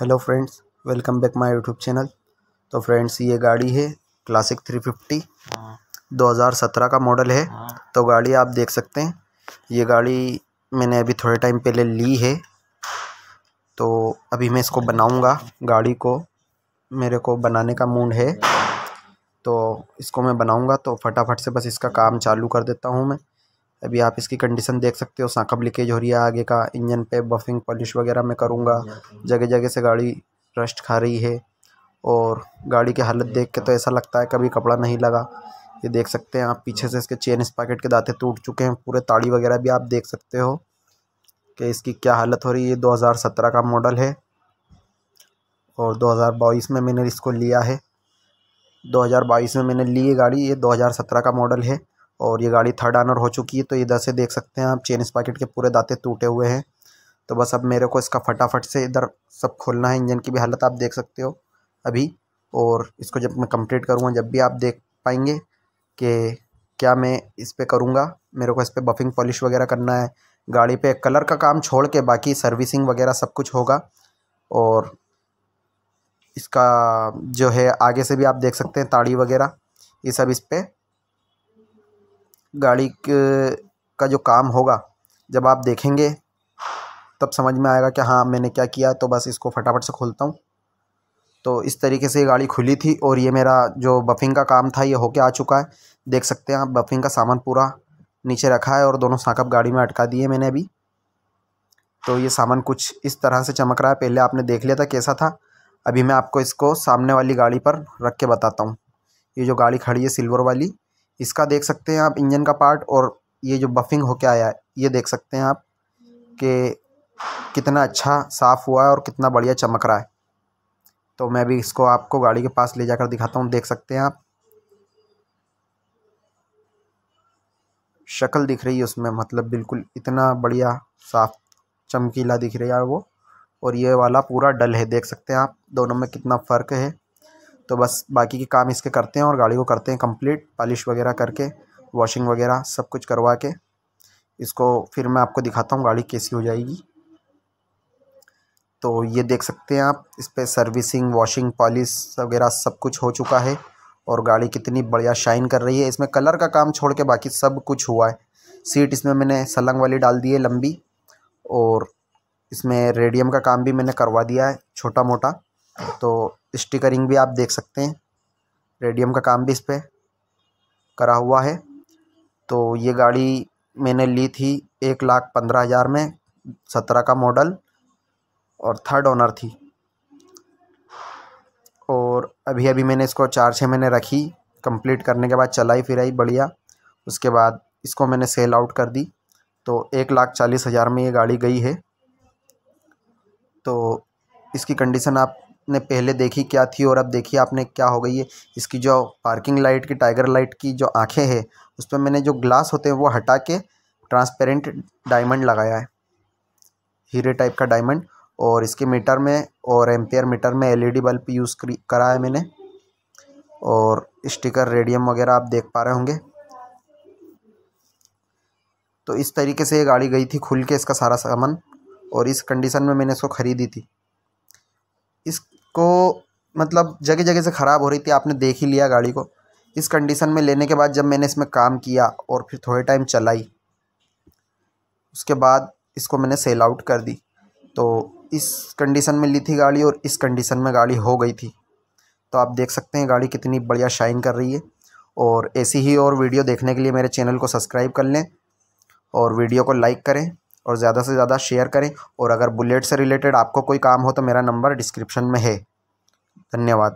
hello friends welcome back my YouTube channel तो friends ये गाड़ी है क्लासिक 350 2017 का मॉडल है तो गाड़ी आप देख सकते हैं ये गाड़ी मैंने अभी थोड़े टाइम पहले ली है तो अभी मैं इसको बनाऊंगा गाड़ी को मेरे को बनाने का मूड है तो इसको मैं बनाऊंगा तो फटाफट से बस इसका काम चालू कर देता हूँ मैं अभी आप इसकी कंडीशन देख सकते हो साकब लीकेज हो रही है आगे का इंजन पे बफिंग पॉलिश वगैरह मैं करूँगा जगह जगह से गाड़ी रस्ट खा रही है और गाड़ी की हालत देख के तो ऐसा लगता है कभी कपड़ा नहीं लगा ये देख सकते हैं आप पीछे से इसके चेन स्पाकेट के दाते टूट चुके हैं पूरे ताड़ी वगैरह भी आप देख सकते हो कि इसकी क्या हालत हो रही है दो का मॉडल है और दो में मैंने इसको लिया है 2022 में मैंने ली गाड़ी ये 2017 का मॉडल है और ये गाड़ी थर्ड आनर हो चुकी है तो इधर से देख सकते हैं आप चेन स्पाकेट के पूरे दांते टूटे हुए हैं तो बस अब मेरे को इसका फटाफट से इधर सब खोलना है इंजन की भी हालत आप देख सकते हो अभी और इसको जब मैं कंप्लीट करूँगा जब भी आप देख पाएंगे कि क्या मैं इस पर करूँगा मेरे को इस पर बफिंग पॉलिश वगैरह करना है गाड़ी पे कलर का काम छोड़ के बाकी सर्विसिंग वगैरह सब कुछ होगा और इसका जो है आगे से भी आप देख सकते हैं ताड़ी वगैरह ये सब इस पर गाड़ी के का जो काम होगा जब आप देखेंगे तब समझ में आएगा कि हाँ मैंने क्या किया तो बस इसको फटाफट से खोलता हूँ तो इस तरीके से ये गाड़ी खुली थी और ये मेरा जो बफिंग का काम था ये होके आ चुका है देख सकते हैं आप बफिंग का सामान पूरा नीचे रखा है और दोनों साकअप गाड़ी में अटका दिए मैंने अभी तो ये सामान कुछ इस तरह से चमक रहा है पहले आपने देख लिया था कैसा था अभी मैं आपको इसको सामने वाली गाड़ी पर रख के बताता हूँ ये जो गाड़ी खड़ी है सिल्वर वाली इसका देख सकते हैं आप इंजन का पार्ट और ये जो बफिंग होके आया है ये देख सकते हैं आप कि कितना अच्छा साफ़ हुआ है और कितना बढ़िया चमक रहा है तो मैं भी इसको आपको गाड़ी के पास ले जाकर दिखाता हूँ देख सकते हैं आप शक्ल दिख रही है उसमें मतलब बिल्कुल इतना बढ़िया साफ चमकीला दिख रहा है वो और ये वाला पूरा डल है देख सकते हैं आप दोनों में कितना फ़र्क है तो बस बाकी के काम इसके करते हैं और गाड़ी को करते हैं कंप्लीट पॉलिश वगैरह करके वॉशिंग वगैरह सब कुछ करवा के इसको फिर मैं आपको दिखाता हूँ गाड़ी कैसी हो जाएगी तो ये देख सकते हैं आप इस पर सर्विसिंग वॉशिंग पॉलिश वगैरह सब कुछ हो चुका है और गाड़ी कितनी बढ़िया शाइन कर रही है इसमें कलर का काम छोड़ के बाकी सब कुछ हुआ है सीट इसमें मैंने सलंग वाली डाल दी है लंबी और इसमें रेडियम का काम भी मैंने करवा दिया है छोटा मोटा तो स्टिकरिंग भी आप देख सकते हैं रेडियम का काम भी इस पर करा हुआ है तो ये गाड़ी मैंने ली थी एक लाख पंद्रह हज़ार में सत्रह का मॉडल और थर्ड ओनर थी और अभी अभी मैंने इसको चार छः महीने रखी कंप्लीट करने के बाद चलाई फिराई बढ़िया उसके बाद इसको मैंने सेल आउट कर दी तो एक लाख चालीस हज़ार में ये गाड़ी गई है तो इसकी कंडीशन आप ने पहले देखी क्या थी और अब देखिए आपने क्या हो गई है इसकी जो पार्किंग लाइट की टाइगर लाइट की जो आँखें हैं उस पर मैंने जो ग्लास होते हैं वो हटा के ट्रांसपेरेंट डायमंड लगाया है हीरे टाइप का डायमंड और इसके मीटर में और एम्पेयर मीटर में एलईडी बल्ब यूज़ करा है मैंने और स्टिकर रेडियम वगैरह आप देख पा रहे होंगे तो इस तरीके से ये गाड़ी गई थी खुल के इसका सारा सामान और इस कंडीशन में मैंने इसको ख़रीदी थी को मतलब जगह जगह से ख़राब हो रही थी आपने देख ही लिया गाड़ी को इस कंडीशन में लेने के बाद जब मैंने इसमें काम किया और फिर थोड़े टाइम चलाई उसके बाद इसको मैंने सेल आउट कर दी तो इस कंडीशन में ली थी गाड़ी और इस कंडीशन में गाड़ी हो गई थी तो आप देख सकते हैं गाड़ी कितनी बढ़िया शाइन कर रही है और ऐसी ही और वीडियो देखने के लिए मेरे चैनल को सब्सक्राइब कर लें और वीडियो को लाइक करें और ज़्यादा से ज़्यादा शेयर करें और अगर बुलेट से रिलेटेड आपको कोई काम हो तो मेरा नंबर डिस्क्रिप्शन में है धन्यवाद